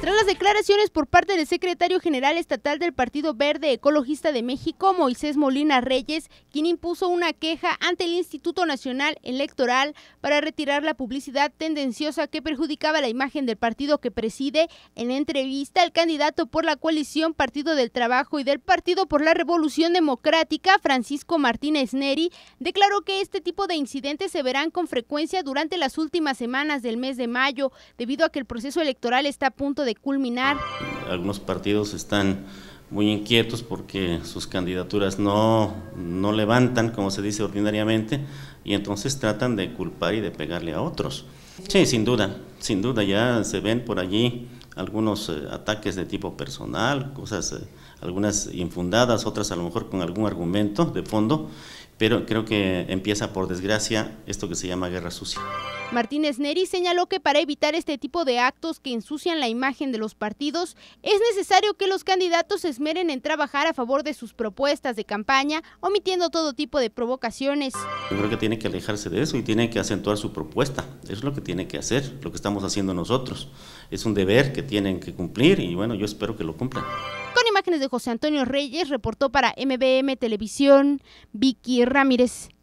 Tras las declaraciones por parte del secretario general estatal del Partido Verde Ecologista de México, Moisés Molina Reyes, quien impuso una queja ante el Instituto Nacional Electoral para retirar la publicidad tendenciosa que perjudicaba la imagen del partido que preside, en entrevista el candidato por la coalición Partido del Trabajo y del Partido por la Revolución Democrática, Francisco Martínez Neri, declaró que este tipo de incidentes se verán con frecuencia durante las últimas semanas del mes de mayo, debido a que el proceso electoral está a punto de culminar. Algunos partidos están muy inquietos porque sus candidaturas no, no levantan, como se dice ordinariamente, y entonces tratan de culpar y de pegarle a otros. Sí, sin duda, sin duda, ya se ven por allí algunos eh, ataques de tipo personal, cosas, eh, algunas infundadas, otras a lo mejor con algún argumento de fondo, pero creo que empieza por desgracia esto que se llama guerra sucia. Martínez Neri señaló que para evitar este tipo de actos que ensucian la imagen de los partidos, es necesario que los candidatos se esmeren en trabajar a favor de sus propuestas de campaña, omitiendo todo tipo de provocaciones. Yo creo que tiene que alejarse de eso y tiene que acentuar su propuesta. es lo que tiene que hacer, lo que estamos haciendo nosotros. Es un deber que tienen que cumplir y bueno, yo espero que lo cumplan. Con imágenes de José Antonio Reyes, reportó para MBM Televisión Vicky Ramírez.